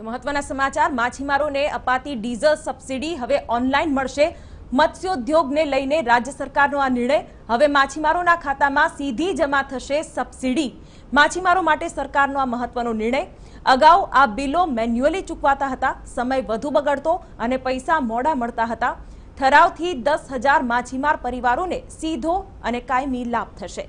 તો મહત્વના સમાચાર માછીમારોને અપાતી ડીઝલ સબસિડી હવે ઓનલાઈન મળશે મત્સ્યોદ્યોગને લઈને રાજ્ય સરકારનો આ નિર્ણય હવે માછીમારોના ખાતામાં સીધી જમા થશે સબસિડી માછીમારો માટે સરકારનો આ મહત્વનો નિર્ણય અગાઉ આ બિલો મેન્યુઅલી ચૂકવાતા હતા સમય વધુ બગડતો અને પૈસા મોડા મળતા હતા ઠરાવથી દસ હજાર માછીમાર પરિવારોને સીધો અને કાયમી લાભ થશે